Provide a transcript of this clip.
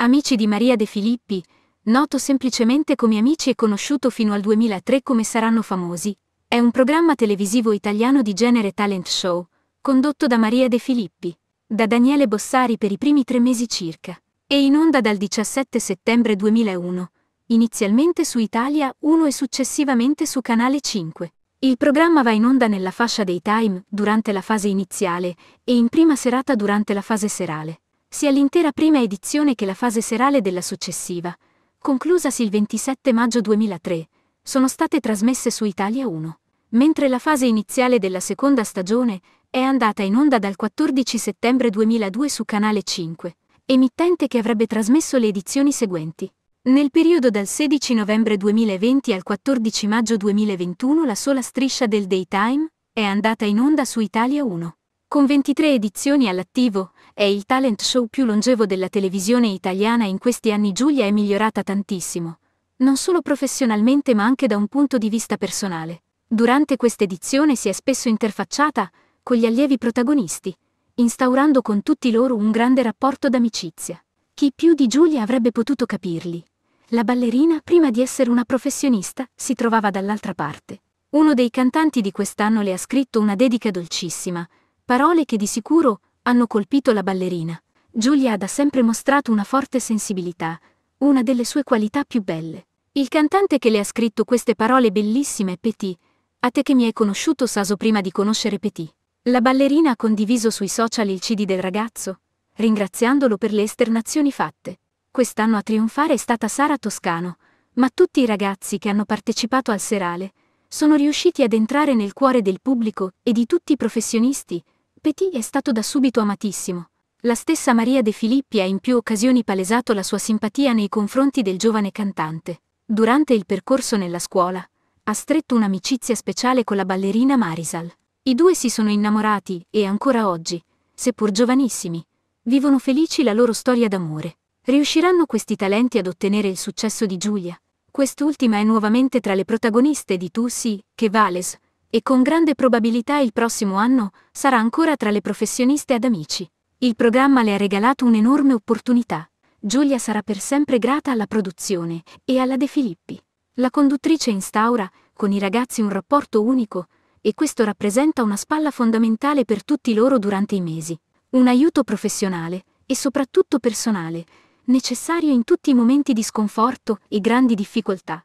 Amici di Maria De Filippi, noto semplicemente come Amici e conosciuto fino al 2003 come Saranno Famosi, è un programma televisivo italiano di genere talent show, condotto da Maria De Filippi, da Daniele Bossari per i primi tre mesi circa, e in onda dal 17 settembre 2001, inizialmente su Italia 1 e successivamente su Canale 5. Il programma va in onda nella fascia dei time durante la fase iniziale e in prima serata durante la fase serale sia l'intera prima edizione che la fase serale della successiva, conclusasi il 27 maggio 2003, sono state trasmesse su Italia 1, mentre la fase iniziale della seconda stagione è andata in onda dal 14 settembre 2002 su Canale 5, emittente che avrebbe trasmesso le edizioni seguenti. Nel periodo dal 16 novembre 2020 al 14 maggio 2021 la sola striscia del daytime è andata in onda su Italia 1. Con 23 edizioni all'attivo, è il talent show più longevo della televisione italiana in questi anni Giulia è migliorata tantissimo, non solo professionalmente ma anche da un punto di vista personale. Durante questa edizione si è spesso interfacciata con gli allievi protagonisti, instaurando con tutti loro un grande rapporto d'amicizia. Chi più di Giulia avrebbe potuto capirli? La ballerina, prima di essere una professionista, si trovava dall'altra parte. Uno dei cantanti di quest'anno le ha scritto una dedica dolcissima, Parole che di sicuro hanno colpito la ballerina. Giulia ha da sempre mostrato una forte sensibilità, una delle sue qualità più belle. Il cantante che le ha scritto queste parole bellissime è Petit. A te che mi hai conosciuto Saso prima di conoscere Petit. La ballerina ha condiviso sui social il CD del ragazzo, ringraziandolo per le esternazioni fatte. Quest'anno a trionfare è stata Sara Toscano, ma tutti i ragazzi che hanno partecipato al serale sono riusciti ad entrare nel cuore del pubblico e di tutti i professionisti Petit è stato da subito amatissimo. La stessa Maria De Filippi ha in più occasioni palesato la sua simpatia nei confronti del giovane cantante. Durante il percorso nella scuola, ha stretto un'amicizia speciale con la ballerina Marisal. I due si sono innamorati e ancora oggi, seppur giovanissimi, vivono felici la loro storia d'amore. Riusciranno questi talenti ad ottenere il successo di Giulia? Quest'ultima è nuovamente tra le protagoniste di Tu sì, che Vales, e con grande probabilità il prossimo anno sarà ancora tra le professioniste ad amici. Il programma le ha regalato un'enorme opportunità. Giulia sarà per sempre grata alla produzione e alla De Filippi. La conduttrice instaura con i ragazzi un rapporto unico e questo rappresenta una spalla fondamentale per tutti loro durante i mesi. Un aiuto professionale e soprattutto personale, necessario in tutti i momenti di sconforto e grandi difficoltà.